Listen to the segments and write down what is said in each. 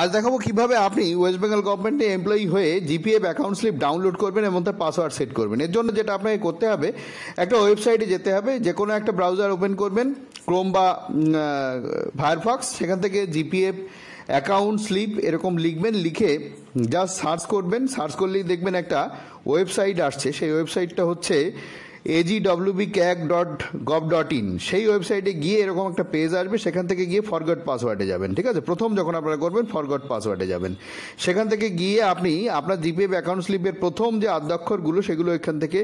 আজ দেখাবো কিভাবে আপনি ওয়েস্ট বেঙ্গল গভর্নমেন্টে এমপ্লয়ি হয়ে জিপিএফ অ্যাকাউন্ট স্লিপ ডাউনলোড করবেন এবং তার পাসওয়ার্ড সেট করবেন এর জন্য যেটা আপনাকে করতে হবে একটা ওয়েবসাইটে যেতে হবে যে কোনো একটা ব্রাউজার ওপেন করবেন ক্রোম বা ফায়ারফক্স সেখান থেকে জিপিএফ অ্যাকাউন্ট স্লিপ এরকম লিখবেন লিখে জাস্ট সার্চ করবেন সার্চ করলেই দেখবেন একটা ওয়েবসাইট আসছে সেই ওয়েবসাইটটা হচ্ছে বি ক্যাক ডট গভ ডট ইন সেই ওয়েবসাইটে গিয়ে এরকম একটা পেজ আসবে সেখান থেকে গিয়ে ফরগট পাসওয়ার্ডে যাবেন ঠিক আছে প্রথম যখন আপনারা করবেন ফরগট পাসওয়ার্ডে যাবেন সেখান থেকে গিয়ে আপনি আপনার জিপিএফ অ্যাকাউন্ট স্লিপের প্রথম যে আদ্যাক্ষরগুলো সেগুলো এখান থেকে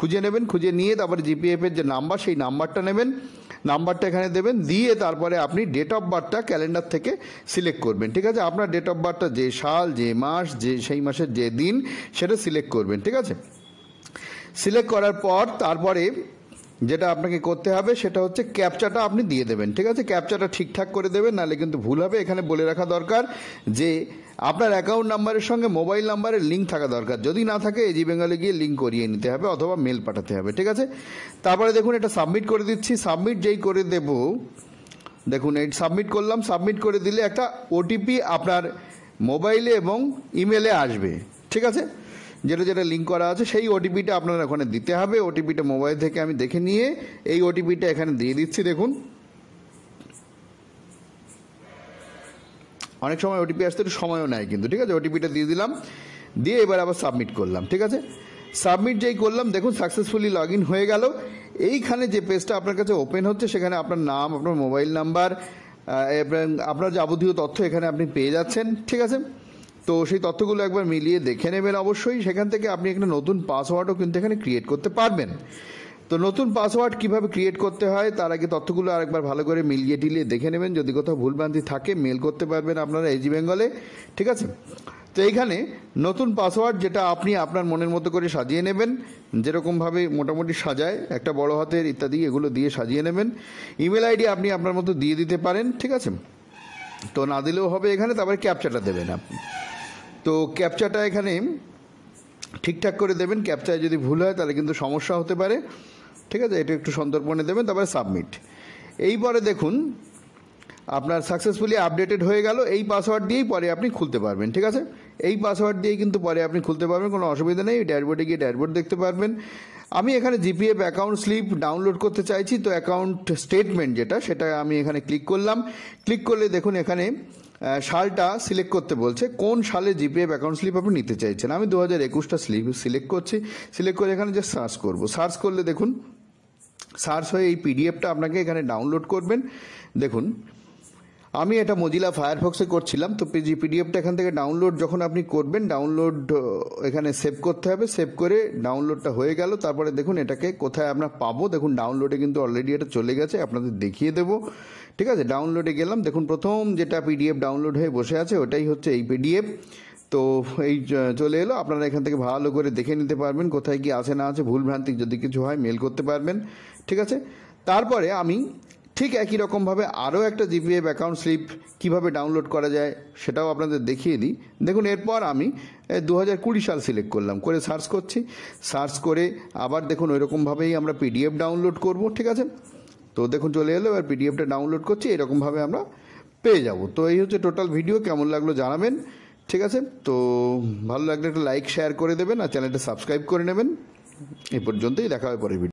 খুঁজে নেবেন খুঁজে নিয়ে তারপরে জিপিএফের যে নাম্বার সেই নাম্বারটা নেবেন নাম্বারটা এখানে দেবেন দিয়ে তারপরে আপনি ডেট অফ বার্থটা ক্যালেন্ডার থেকে সিলেক্ট করবেন ঠিক আছে আপনার ডেট অফ বার্থটা যে সাল যে মাস যে সেই মাসের যে দিন সেটা সিলেক্ট করবেন ঠিক আছে সিলেক্ট করার পর তারপরে যেটা আপনাকে করতে হবে সেটা হচ্ছে ক্যাপচাটা আপনি দিয়ে দেবেন ঠিক আছে ক্যাপচাটা ঠিকঠাক করে দেবেন নাহলে কিন্তু ভুল হবে এখানে বলে রাখা দরকার যে আপনার অ্যাকাউন্ট নাম্বারের সঙ্গে মোবাইল নাম্বারের লিঙ্ক থাকা দরকার যদি না থাকে এজি বেঙ্গলে গিয়ে লিঙ্ক করিয়ে নিতে হবে অথবা মেল পাঠাতে হবে ঠিক আছে তারপরে দেখুন এটা সাবমিট করে দিচ্ছি সাবমিট যেই করে দেব দেখুন এই সাবমিট করলাম সাবমিট করে দিলে একটা ওটিপি আপনার মোবাইলে এবং ইমেলে আসবে ঠিক আছে যেটা যেটা লিঙ্ক করা আছে সেই ওটিপিটা আপনার ওখানে দিতে হবে ওটিপিটা মোবাইল থেকে আমি দেখে নিয়ে এই ওটিপিটা এখানে দিয়ে দিচ্ছি দেখুন অনেক সময় ওটিপি আসতে একটু সময়ও নেয় কিন্তু ঠিক আছে ওটিপিটা দিয়ে দিলাম দিয়ে এবার আবার সাবমিট করলাম ঠিক আছে সাবমিট যেই করলাম দেখুন সাকসেসফুলি লগ হয়ে গেল এইখানে যে পেজটা আপনার কাছে ওপেন হচ্ছে সেখানে আপনার নাম আপনার মোবাইল নাম্বার আপনার যাবতীয় তথ্য এখানে আপনি পেয়ে যাচ্ছেন ঠিক আছে তো সেই তথ্যগুলো একবার মিলিয়ে দেখে নেবেন অবশ্যই সেখান থেকে আপনি একটা নতুন পাসওয়ার্ডও কিন্তু এখানে ক্রিয়েট করতে পারবেন তো নতুন পাসওয়ার্ড কিভাবে ক্রিয়েট করতে হয় তার আগে তথ্যগুলো আরেকবার ভালো করে মিলিয়ে টিলিয়ে দেখে নেবেন যদি কোথাও ভুলভ্রান্তি থাকে মেল করতে পারবেন আপনারা এজি বেঙ্গলে ঠিক আছে তো এইখানে নতুন পাসওয়ার্ড যেটা আপনি আপনার মনের মতো করে সাজিয়ে নেবেন যেরকমভাবে মোটামুটি সাজায় একটা বড় হাতের ইত্যাদি এগুলো দিয়ে সাজিয়ে নেবেন ইমেল আইডি আপনি আপনার মতো দিয়ে দিতে পারেন ঠিক আছে তো না দিলেও হবে এখানে তারপরে ক্যাপচাটা দেবেন আপনি তো ক্যাপচাটা এখানে ঠিকঠাক করে দেবেন ক্যাপচায় যদি ভুল হয় তাহলে কিন্তু সমস্যা হতে পারে ঠিক আছে এটা একটু সন্তর্পণে দেবেন তারপরে সাবমিট এইবারে দেখুন আপনার সাকসেসফুলি আপডেটেড হয়ে গেল এই পাসওয়ার্ড দিয়েই পরে আপনি খুলতে পারবেন ঠিক আছে এই পাসওয়ার্ড দিয়েই কিন্তু পরে আপনি খুলতে পারবেন কোনো অসুবিধা নেই ড্যাশবোর্ডে গিয়ে ড্যাশবোর্ড দেখতে পারবেন আমি এখানে জিপিএফ অ্যাকাউন্ট স্লিপ ডাউনলোড করতে চাইছি তো অ্যাকাউন্ট স্টেটমেন্ট যেটা সেটা আমি এখানে ক্লিক করলাম ক্লিক করলে দেখুন এখানে সালটা সিলেক্ট করতে বলছে কোন সালে জিপিএফ অ্যাকাউন্ট স্লিপ আপনি নিতে চাইছেন আমি দু হাজার একুশটা স্লিপ সিলেক্ট করছি সিলেক্ট করে এখানে যে সার্চ করব সার্চ করলে দেখুন সার্চ হয়ে এই পিডিএফটা আপনাকে এখানে ডাউনলোড করবেন দেখুন আমি এটা মজিলা ফায়ারফক্সে করছিলাম তো পিজি পিডিএফটা এখান থেকে ডাউনলোড যখন আপনি করবেন ডাউনলোড এখানে সেভ করতে হবে সেভ করে ডাউনলোডটা হয়ে গেল তারপরে দেখুন এটাকে কোথায় আমরা পাবো দেখুন ডাউনলোডে কিন্তু অলরেডি এটা চলে গেছে আপনাদের দেখিয়ে দেবো ঠিক আছে ডাউনলোডে গেলাম দেখুন প্রথম যেটা পিডিএফ ডাউনলোড হয়ে বসে আছে ওটাই হচ্ছে এই পিডিএফ তো এই চলে এলো আপনারা এখান থেকে ভালো করে দেখে নিতে পারবেন কোথায় কি আছে না আছে ভুলভ্রান্তি যদি কিছু হয় মেল করতে পারবেন ঠিক আছে তারপরে আমি ঠিক একই রকমভাবে আরও একটা জিপিএফ অ্যাকাউন্ট স্লিপ কিভাবে ডাউনলোড করা যায় সেটাও আপনাদের দেখিয়ে দিই দেখুন এরপর আমি দু হাজার কুড়ি সাল সিলেক্ট করলাম করে সার্চ করছি সার্চ করে আবার দেখুন ওই রকমভাবেই আমরা পিডিএফ ডাউনলোড করব ঠিক আছে তো দেখুন চলে এলো এবার পিডিএফটা ডাউনলোড করছি এরকমভাবে আমরা পেয়ে যাব তো এই হচ্ছে টোটাল ভিডিও কেমন লাগলো জানাবেন ঠিক আছে তো ভালো লাগলে একটা লাইক শেয়ার করে দেবেন আর চ্যানেলটা সাবস্ক্রাইব করে নেবেন এ পর্যন্তই দেখা হবে পরের ভিডিও